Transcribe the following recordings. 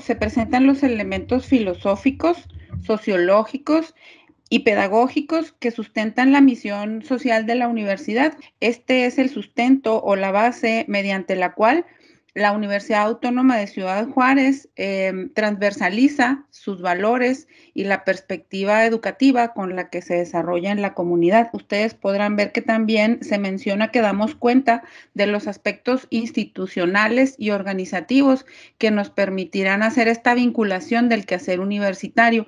se presentan los elementos filosóficos, sociológicos y pedagógicos que sustentan la misión social de la universidad. Este es el sustento o la base mediante la cual la Universidad Autónoma de Ciudad Juárez em, transversaliza sus valores y la perspectiva educativa con la que se desarrolla en la comunidad. Ustedes podrán ver que también se menciona que damos cuenta de los aspectos institucionales y organizativos que nos permitirán hacer esta vinculación del quehacer universitario.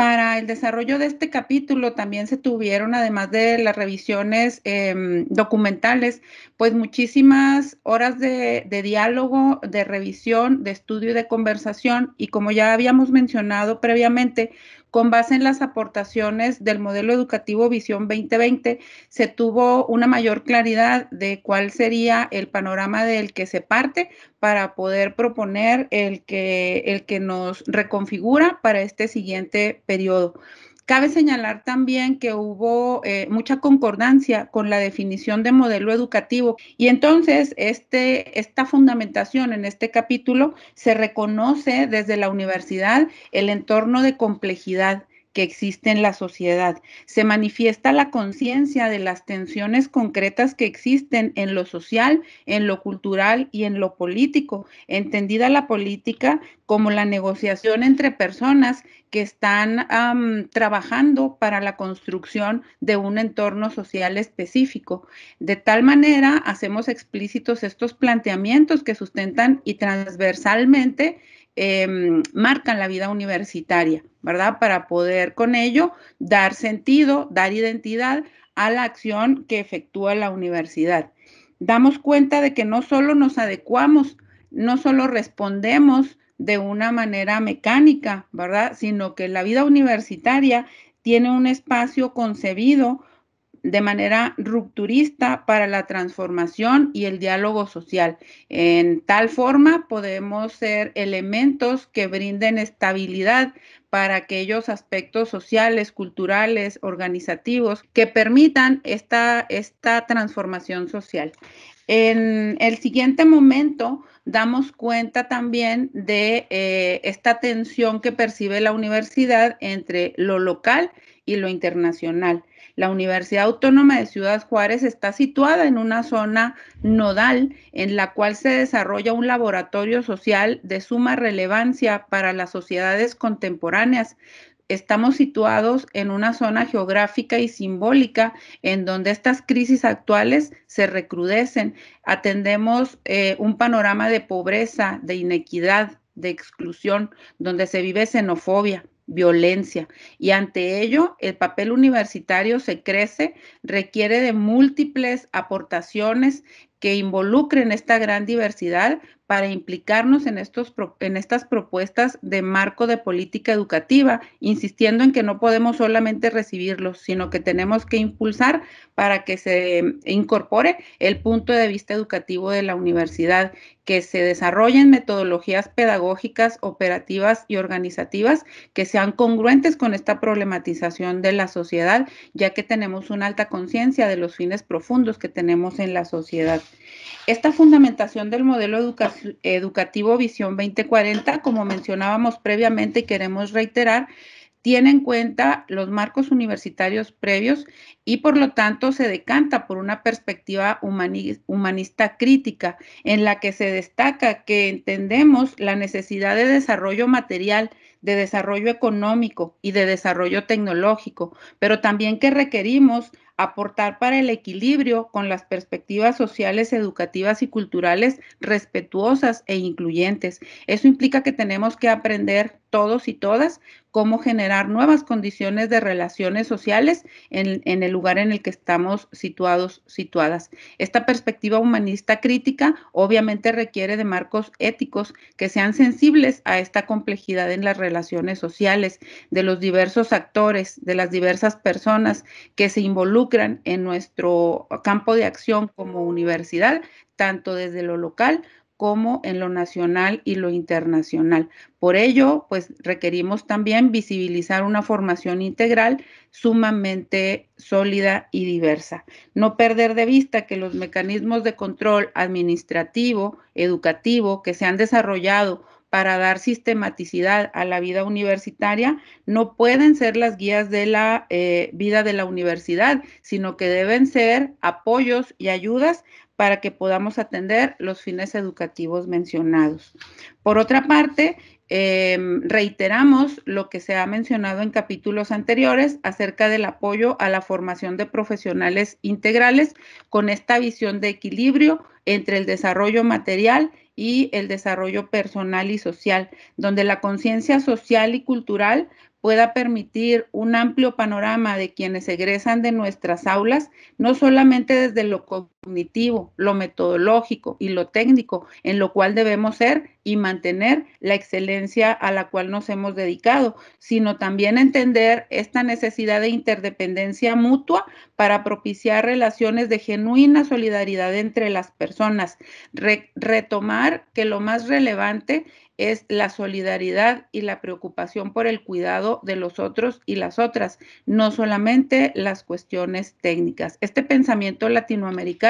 Para el desarrollo de este capítulo también se tuvieron, además de las revisiones em, documentales, pues muchísimas horas de, diálogo, de revisión, de estudio y de conversación. Y como ya habíamos mencionado previamente, con base en las aportaciones del modelo educativo Visión 2020, se tuvo una mayor claridad de cuál sería el panorama del que se parte para poder proponer el que, el que nos reconfigura para este siguiente periodo. Cabe señalar también que hubo eh, mucha concordancia con la definición de modelo educativo y entonces este, esta fundamentación en este capítulo se reconoce desde la universidad el entorno de complejidad que existe en la sociedad. Se manifiesta la conciencia de las tensiones concretas que existen en lo social, en lo cultural y en lo político, entendida la política como la negociación entre personas que están trabajando para la construcción de un entorno social específico. De tal manera, hacemos explícitos estos planteamientos que sustentan y transversalmente Em, marcan la vida universitaria, ¿verdad? Para poder con ello dar sentido, dar identidad a la acción que efectúa la universidad. Damos cuenta de que no solo nos adecuamos, no solo respondemos de una manera mecánica, ¿verdad? Sino que la vida universitaria tiene un espacio concebido de manera rupturista para la transformación y el diálogo social. En tal forma podemos ser elementos que brinden estabilidad para aquellos aspectos sociales, culturales, organizativos que permitan esta, transformación social. En el siguiente momento damos cuenta también de eh, esta tensión que percibe la universidad entre lo local y lo internacional. La Universidad Autónoma de Ciudad Juárez está situada en una zona nodal en la cual se desarrolla un laboratorio social de suma relevancia para las sociedades contemporáneas, estamos situados en una zona geográfica y simbólica en donde estas crisis actuales se recrudecen. Atendemos eh, un panorama de pobreza, de inequidad, de exclusión, donde se vive xenofobia, violencia. Y ante ello, el papel universitario se crece, requiere de múltiples aportaciones que involucren esta gran diversidad para implicarnos en, estos, en estas propuestas de marco de política educativa, insistiendo en que no podemos solamente recibirlos, sino que tenemos que impulsar para que se incorpore el punto de vista educativo de la universidad, que se desarrollen metodologías pedagógicas, operativas y organizativas que sean congruentes con esta problematización de la sociedad, ya que tenemos una alta conciencia de los fines profundos que tenemos en la sociedad. Esta fundamentación del modelo educativo educativo Visión 2040, como mencionábamos previamente y queremos reiterar, tiene en cuenta los marcos universitarios previos y por lo tanto se decanta por una perspectiva humanista crítica en la que se destaca que entendemos la necesidad de desarrollo material, de desarrollo económico y de desarrollo tecnológico, pero también que requerimos aportar para el equilibrio con las perspectivas sociales, educativas y culturales respetuosas e incluyentes. Eso implica que tenemos que aprender todos y todas cómo generar nuevas condiciones de relaciones sociales en, el lugar en el que estamos situados, situadas. Esta perspectiva humanista crítica obviamente requiere de marcos éticos que sean sensibles a esta complejidad en las relaciones sociales, de los diversos actores, de las diversas personas que se involucran en nuestro campo de acción como universidad, tanto desde lo local como en lo nacional y lo internacional. Por ello, pues requerimos también visibilizar una formación integral sumamente sólida y diversa. No perder de vista que los mecanismos de control administrativo, educativo que se han desarrollado para dar sistematicidad a la vida universitaria no pueden ser las guías de la eh, vida de la universidad, sino que deben ser apoyos y ayudas para que podamos atender los fines educativos mencionados. Por otra parte, em, reiteramos lo que se ha mencionado en capítulos anteriores acerca del apoyo a la formación de profesionales integrales con esta visión de equilibrio entre el desarrollo material y el desarrollo personal y social, donde la conciencia social y cultural pueda permitir un amplio panorama de quienes egresan de nuestras aulas, no solamente desde lo cognitivo, lo metodológico y lo técnico, en lo cual debemos ser y mantener la excelencia a la cual nos hemos dedicado, sino también entender esta necesidad de interdependencia mutua para propiciar relaciones de genuina solidaridad entre las personas. retomar que lo más relevante es la solidaridad y la preocupación por el cuidado de los otros y las otras, no solamente las cuestiones técnicas. Este pensamiento latinoamericano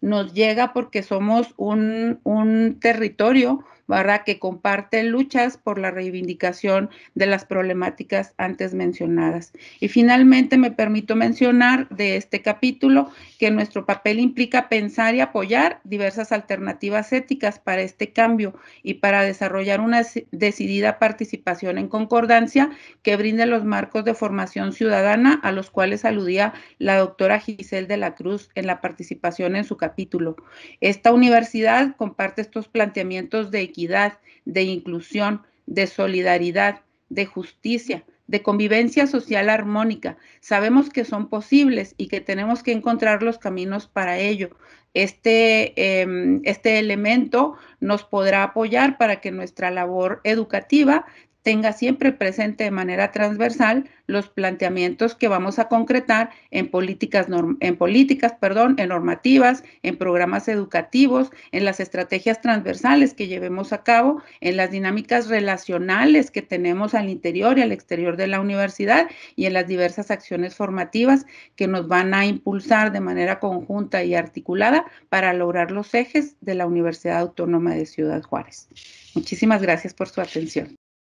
nos llega porque somos un territorio ¿verdad? Que comparte luchas por la reivindicación de las problemáticas antes mencionadas. Y finalmente me permito mencionar de este capítulo que nuestro papel implica pensar y apoyar diversas alternativas éticas para este cambio y para desarrollar una decidida participación en concordancia que brinde los marcos de formación ciudadana a los cuales aludía la doctora Giselle de la Cruz en la participación en su capítulo. Esta universidad comparte estos planteamientos de equidad, de inclusión, de solidaridad, de justicia, de convivencia social armónica. Sabemos que son posibles y que tenemos que encontrar los caminos para ello. Este, em, este elemento nos podrá apoyar para que nuestra labor educativa tenga siempre presente de manera transversal los planteamientos que vamos a concretar en políticas, en, políticas perdón, en normativas, en programas educativos, en las estrategias transversales que llevemos a cabo, en las dinámicas relacionales que tenemos al interior y al exterior de la universidad y en las diversas acciones formativas que nos van a impulsar de manera conjunta y articulada para lograr los ejes de la Universidad Autónoma de Ciudad Juárez. Muchísimas gracias por su atención.